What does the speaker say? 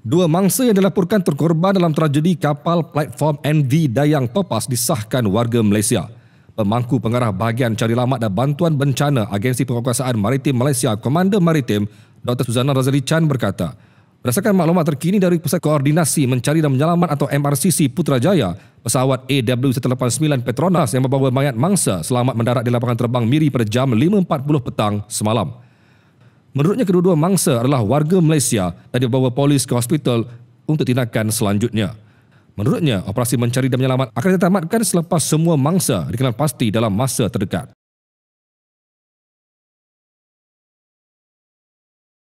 Dua mangsa yang dilaporkan terkorban dalam tragedi kapal platform MV Dayang Topas disahkan warga Malaysia. Pemangku pengarah bahagian cari lamat dan bantuan bencana Agensi Penguasaan Maritim Malaysia Komander Maritim Dr. Suzana Razali Chan berkata, Berdasarkan maklumat terkini dari Pusat Koordinasi Mencari dan Menyelamat atau MRCC Putrajaya, pesawat AW-189 Petronas yang membawa mayat mangsa selamat mendarat di lapangan terbang Miri pada jam 5.40 petang semalam. Menurutnya kedua-dua mangsa adalah warga Malaysia dan dibawa polis ke hospital untuk tindakan selanjutnya. Menurutnya, operasi mencari dan menyelamat akan ditamatkan selepas semua mangsa dikenal pasti dalam masa terdekat.